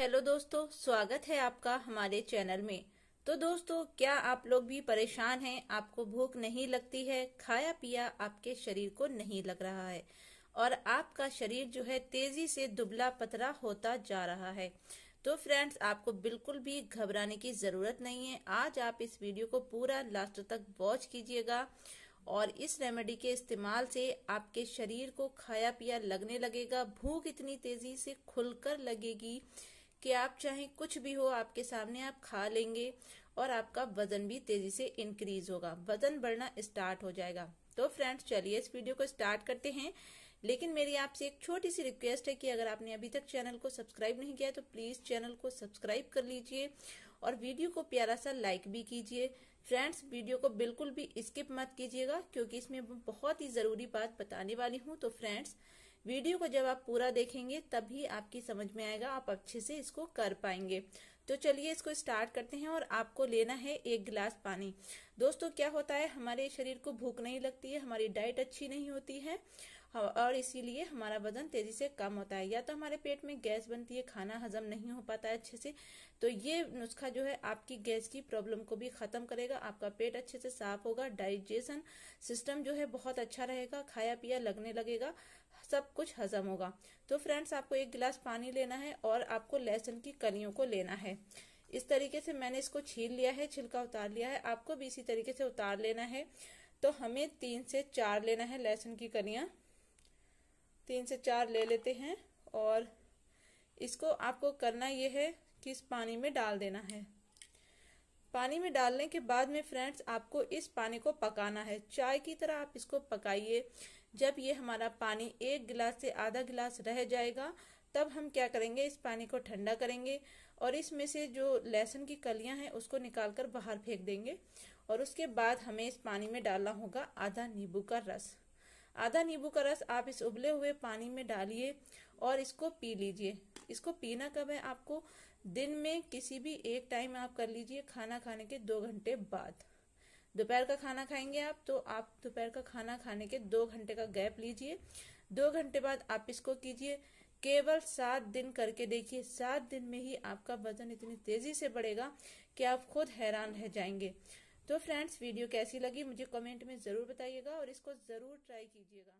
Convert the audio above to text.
hello दोस्तों स्वागत है आपका हमारे चैनल में तो दोस्तों क्या आप लोग भी परेशान हैं आपको भूख नहीं लगती है खाया पिया आपके शरीर को नहीं लग रहा है और आपका शरीर जो है तेजी से दुबला पतरा होता जा रहा है तो फ्रेंड्स आपको बिल्कुल भी घबराने की जरूरत नहीं है आज आप इस वीडियो को पूरा लास्ट तक वॉच कीजिएगा और इस रेमेडी के इस्तेमाल से आपके शरीर को खाया पिया लगने लगेगा भूख इतनी तेजी से खुलकर लगेगी कि आप चाहे कुछ भी हो आपके सामने आप खा लेंगे और आपका वजन भी तेजी से इंक्रीज होगा वजन बढ़ना स्टार्ट हो जाएगा तो फ्रेंड्स चलिए इस वीडियो को स्टार्ट करते हैं लेकिन मेरी आपसे एक छोटी सी रिक्वेस्ट है कि अगर आपने अभी तक चैनल को सब्सक्राइब नहीं किया तो प्लीज चैनल को सब्सक्राइब कर लीजिए और वीडियो को प्यारा सा लाइक भी कीजिए फ्रेंड्स वीडियो को बिल्कुल भी स्किप मत कीजिएगा क्योंकि इसमें बहुत ही जरूरी बात बताने वाली हूँ तो फ्रेंड्स वीडियो को जब आप पूरा देखेंगे तभी आपकी समझ में आएगा आप अच्छे से इसको कर पाएंगे तो चलिए इसको स्टार्ट करते हैं और आपको लेना है एक गिलास पानी दोस्तों क्या होता है हमारे शरीर को भूख नहीं लगती है हमारी डाइट अच्छी नहीं होती है हाँ, और इसीलिए हमारा वजन तेजी से कम होता है या तो हमारे पेट में गैस बनती है खाना हजम नहीं हो पाता है अच्छे से तो ये नुस्खा जो है आपकी गैस की प्रॉब्लम को भी खत्म करेगा आपका पेट अच्छे से साफ होगा डाइजेशन सिस्टम जो है बहुत अच्छा रहेगा खाया पिया लगने लगेगा सब कुछ हजम होगा तो फ्रेंड्स आपको एक गिलास पानी लेना है और आपको लहसुन की कलियों को लेना है इस तरीके से मैंने इसको छील लिया है छिलका उतार लिया है आपको भी इसी तरीके से उतार लेना है तो हमें तीन से चार लेना है लहसुन की कनिया तीन से चार ले लेते हैं और इसको आपको करना यह है कि इस पानी में डाल देना है पानी में डालने के बाद में फ्रेंड्स आपको इस पानी को पकाना है चाय की तरह आप इसको पकाइए जब ये हमारा पानी एक गिलास से आधा गिलास रह जाएगा तब हम क्या करेंगे इस पानी को ठंडा करेंगे और इसमें से जो लहसुन की कलियां हैं उसको निकाल कर बाहर फेंक देंगे और उसके बाद हमें इस पानी में डालना होगा आधा नींबू का रस आधा नींबू का रस आप इस उबले हुए पानी में डालिए और इसको पी लीजिए इसको पीना कब है आपको दिन में किसी भी एक टाइम आप कर लीजिए खाना खाने के दो घंटे बाद दोपहर का खाना खाएंगे आप तो आप दोपहर का खाना खाने के दो घंटे का गैप लीजिए दो घंटे बाद आप इसको कीजिए केवल सात दिन करके देखिए सात दिन में ही आपका वजन इतनी तेजी से बढ़ेगा कि आप खुद हैरान रह है जाएंगे तो फ्रेंड्स वीडियो कैसी लगी मुझे कमेंट में ज़रूर बताइएगा और इसको ज़रूर ट्राई कीजिएगा